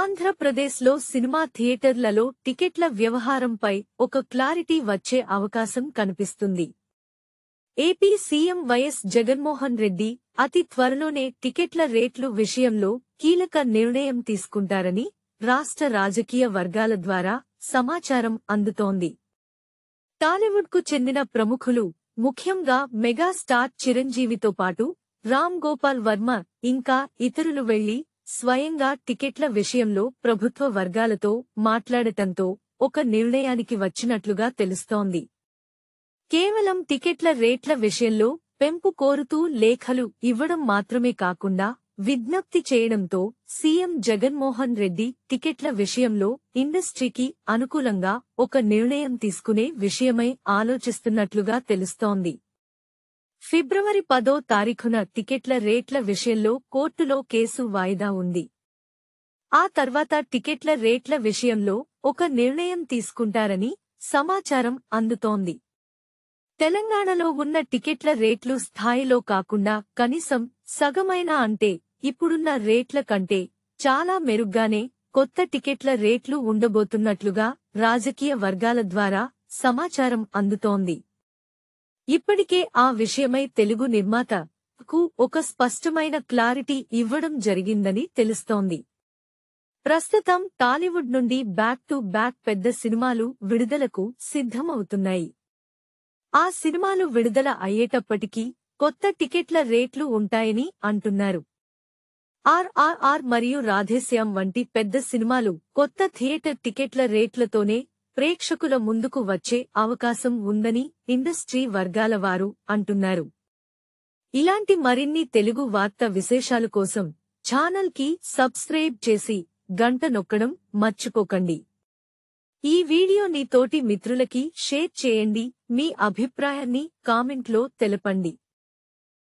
ఆంధ్రప్రదేశ్లో సినిమా థియేటర్లలో టికెట్ల వ్యవహారంపై ఒక క్లారిటీ వచ్చే అవకాశం కనిపిస్తుంది AP CM YS Jaganmohan Reddy అతి త్వరలోనే టికెట్ల రేట్లు విషయంలో కీలక నిర్ణయం తీసుకుంటారని రాష్ట్ర రాజకీయ వర్గాల ద్వారా సమాచారం అందుతోంది టాలీవుడ్కు చెందిన ప్రముఖులు ముఖ్యంగా మెగాస్టార్ చిరంజీవితో పాటు రామ్ గోపాల్ వర్మ ఇంకా ఇతరులు వెళ్లి స్వయంగా టికెట్ల విషయంలో ప్రభుత్వ వర్గాలతో మాట్లాడటంతో ఒక నిర్ణయానికి వచ్చినట్లుగా తెలుస్తోంది కేవలం టికెట్ల రేట్ల విషయంలో పెంపు కోరుతూ లేఖలు ఇవ్వడం మాత్రమే కాకుండా విజ్ఞప్తి చేయడంతో సీఎం జగన్మోహన్ రెడ్డి టికెట్ల విషయంలో ఇండస్ట్రీకి అనుకూలంగా ఒక నిర్ణయం తీసుకునే విషయమై ఆలోచిస్తున్నట్లుగా తెలుస్తోంది ఫిబ్రవరి పదో తారీఖున టికెట్ల రేట్ల విషయంలో కోర్టులో కేసు వాయిదా ఉంది ఆ తర్వాత టికెట్ల రేట్ల విషయంలో ఒక నిర్ణయం తీసుకుంటారని సమాచారం అందుతోంది తెలంగాణలో ఉన్న టికెట్ల రేట్లు స్థాయిలో కాకుండా కనీసం సగమైనా అంటే ఇప్పుడున్న రేట్ల కంటే చాలా మెరుగ్గానే కొత్త టికెట్ల రేట్లు ఉండబోతున్నట్లుగా రాజకీయ వర్గాల ద్వారా సమాచారం అందుతోంది ఇప్పటికే ఆ విషయమై తెలుగు నిర్మాత కు ఒక స్పష్టమైన క్లారిటీ ఇవ్వడం జరిగిందని తెలుస్తోంది ప్రస్తుతం టాలీవుడ్ నుండి బ్యాక్ టు బ్యాక్ పెద్ద సినిమాలు విడుదలకు సిద్ధమవుతున్నాయి ఆ సినిమాలు విడుదల అయ్యేటప్పటికీ కొత్త టికెట్ల రేట్లు ఉంటాయని అంటున్నారు ఆర్ఆర్ఆర్ మరియు రాధేశ్యాం వంటి పెద్ద సినిమాలు కొత్త థియేటర్ టికెట్ల రేట్లతోనే ప్రేక్షకుల ముందుకు వచ్చే అవకాశం ఉందని ఇండస్ట్రీ వర్గాల వారు అంటున్నారు ఇలాంటి మరిన్ని తెలుగు వార్త విశేషాలు కోసం ఛానల్కి సబ్స్క్రైబ్ చేసి గంట నొక్కడం మర్చిపోకండి ఈ వీడియో తోటి మిత్రులకి షేర్ చేయండి మీ అభిప్రాయాన్ని కామెంట్లో తెలపండి